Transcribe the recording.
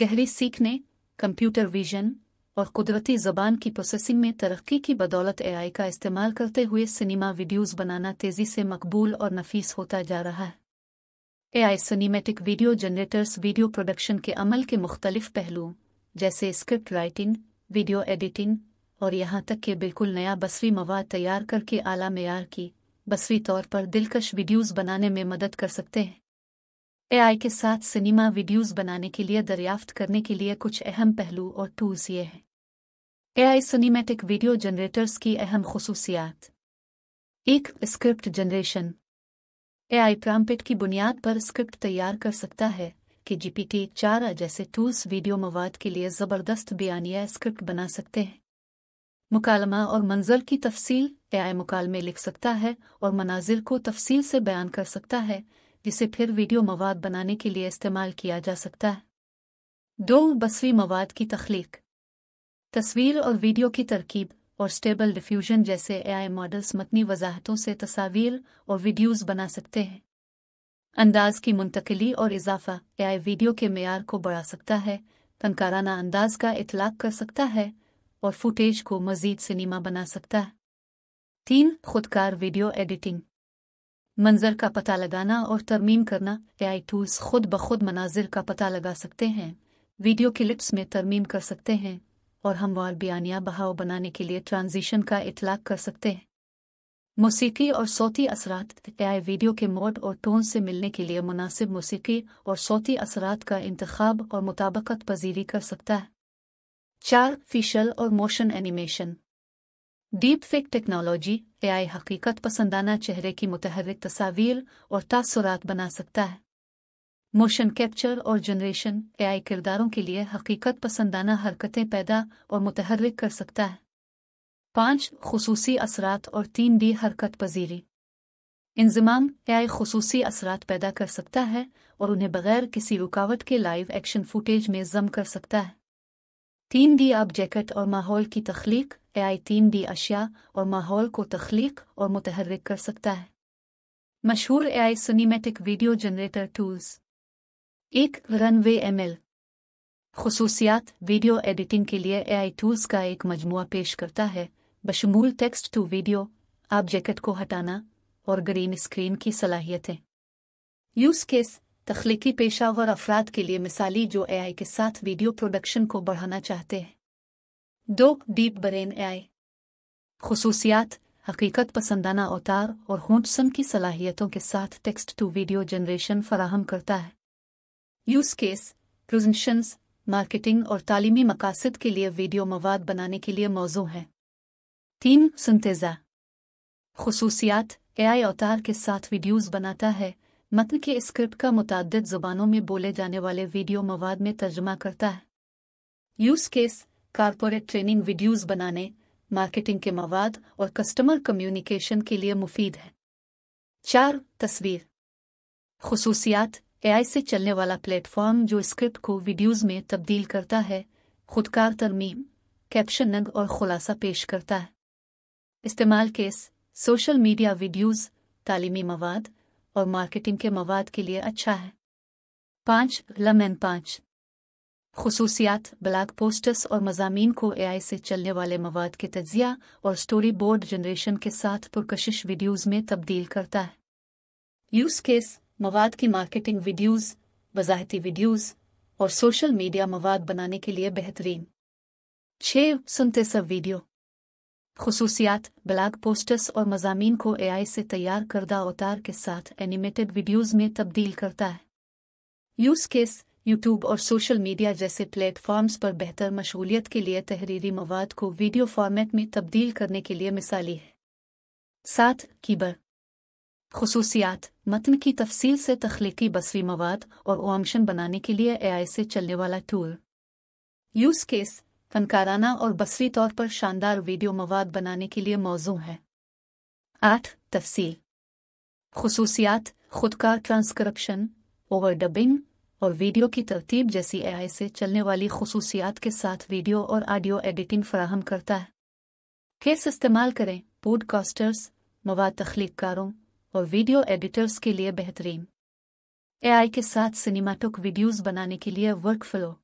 गहरी सीखने computer vision और कुदरती जबान की प्रोसेसिंग में तरक्की की बदौलत एआई का इस्तेमाल करते हुए सिनेमा वीडियोस बनाना तेजी से मकबूल और नफीस होता जा रहा है AI cinematic video generators video production के अमल के मुख्तलिफ पहलुओं जैसे स्क्रिप्ट राइटिंग वीडियो एडिटिंग और यहाँ तक के बिल्कुल नया बसरी मवाद तैयार करके आला मैार की बसरी तौर पर दिलकश वीडियोज़ बनाने में मदद कर सकते हैं एआई के साथ सिनेमा वीडियोस बनाने के लिए दरियाफ्त करने के लिए कुछ अहम पहलू और टूल्स ये हैं एआई सिनेमैटिक वीडियो जनरेटर्स की अहम खसूसियात एक स्क्रिप्ट जनरेशन एआई आई की बुनियाद पर स्क्रिप्ट तैयार कर सकता है कि जीपीटी चार जैसे टूल्स वीडियो मवाद के लिए ज़बरदस्त बयानिया स्क्रिप्ट बना सकते हैं मुकालमा और मंजर की तफसील एआई मुकालमे लिख सकता है और मनाजिर को तफसील से बयान कर सकता है जिसे फिर वीडियो मवाद बनाने के लिए इस्तेमाल किया जा सकता है दो बसरी मवाद की तख्लीक तस्वीर और वीडियो की तरकीब और स्टेबल डिफ्यूजन जैसे एआई मॉडल्स मतनी वजाहतों से तस्वीर और वीडियोस बना सकते हैं अंदाज की मुंतकली और इजाफा एआई वीडियो के मैार को बढ़ा सकता है फनकाराना अंदाज का इतलाक कर सकता है और फुटेज को मजीद सिनेमा बना सकता है तीन खुदकार वीडियो एडिटिंग मंजर का पता लगाना और तरमीम करना एआई टूल्स खुद ब खुद मनाजिर का पता लगा सकते हैं वीडियो क्लिप्स में तरमीम कर सकते हैं और हम हमवार बयानिया बहाव बनाने के लिए ट्रांजिशन का इतलाक कर सकते हैं मौसीकी और सौती असरात एआई वीडियो के मोड और टोन से मिलने के लिए मुनासिब मौसीकी और सौती असरात का इंतखब और मुताबकत पजीरी कर सकता है चार फीशल और motion animation deep fake technology आई हकीकत पसंदाना चेहरे की मुतहरक तस्वीर और तासुरात बना सकता है मोशन कैप्चर और जनरेशन ए आई किरदारों के लिए हकीकत पसंदाना हरकतें पैदा और मुतहरक कर सकता है पाँच खसूसी असरात और तीन डी हरकत पजीरी इंजमाम ए आई खसूसी असरात पैदा कर सकता है और उन्हें बगैर किसी रुकावट के लाइव एक्शन फुटेज में जम कर सकता है तीन डी आप जैकेट और माहौल की तख्लीक आई टीम डी अशिया और माहौल को तख्लीक और मुतहरक कर सकता है मशहूर AI cinematic video generator tools एक रनवे एमएल खसूसियात वीडियो एडिटिंग के लिए एआई टूल्स का एक मजमु पेश करता है बशमूल टेक्स्ट टू वीडियो आप जैकेट को हटाना और ग्रीन स्क्रीन की सलाहियतें यूज़ केस तख्लीकी पेशावर अफराद के लिए मिसाली जो एआई के साथ वीडियो प्रोडक्शन को बढ़ाना चाहते हैं दो डीप ब्रेन एआई खसूसियात हकीकत पसंदाना अवतार और होंटसन की सलाहियतों के साथ टेक्स्ट टू वीडियो जनरेशन फराहम करता है यूज केस प्रोजेंशंस मार्केटिंग और तालीमी मकासद के लिए वीडियो मवाद बनाने के लिए मौजू है तीन सुनतेजा खसूसियात ए एआई अवतार के साथ वीडियोज़ बनाता है मतन के स्क्रिप्ट का मुतद ज़ुबानों में बोले जाने वाले वीडियो मवाद में तर्जमा करता है use case corporate training videos बनाने मार्केटिंग के मवाद और कस्टमर कम्युनिकेशन के लिए मुफीद है चार तस्वीर खसूसियात एआई से चलने वाला प्लेटफॉर्म जो स्क्रिप्ट को वीडियोस में तब्दील करता है खुदकार तरमीम कैप्शन नंग और खुलासा पेश करता है इस्तेमाल केस सोशल मीडिया वीडियोस, तालीमी मवाद और मार्केटिंग के मवाद के लिए अच्छा है पाँच एन पाँच खसूसियात ब्लॉग पोस्टर्स और मजामी को ए आई से चलने वाले मवाद के तजिया और स्टोरी बोर्ड जनरेशन के साथ पुरकशिश वीडियोज़ में तब्दील करता है यूज़ केस मवाद की मार्केटिंग वीडियोज़ वजाहती वीडियोज़ और सोशल मीडिया मवाद बनाने के लिए बेहतरीन छ सुनते सब वीडियो खसूसियात ब्लॉग पोस्टर्स और मजामी को ए आई से तैयार करदा अवतार के साथ एनिमेटेड वीडियोज़ में तब्दील करता है यूज़ केस यूट्यूब और सोशल मीडिया जैसे प्लेटफॉर्म्स पर बेहतर मशगूलियत के लिए तहरीरी मवाद को वीडियो फॉर्मेट में तब्दील करने के लिए मिसाली है साथ कीबर खसूसियात मतन की तफसील से तख्लीकी बसरी मवाद और ओमशन बनाने के लिए एआई से चलने वाला टूल यूज़ केस फनकाराना और बसरी तौर पर शानदार वीडियो मवाद बनाने के लिए मौजू है आठ तफसील खसूसियात खुदकार ट्रांसक्रप्शन ओवर डबिंग और वीडियो की तरतीब जैसी एआई से चलने वाली खसूसियात के साथ वीडियो और ऑडियो एडिटिंग फ्राहम करता है केस इस्तेमाल करें पोडकास्टर्स मवाद तख्लीकारों और वीडियो एडिटर्स के लिए बेहतरीन एआई के साथ सिनेमाटोक वीडियोस बनाने के लिए वर्क फ्लो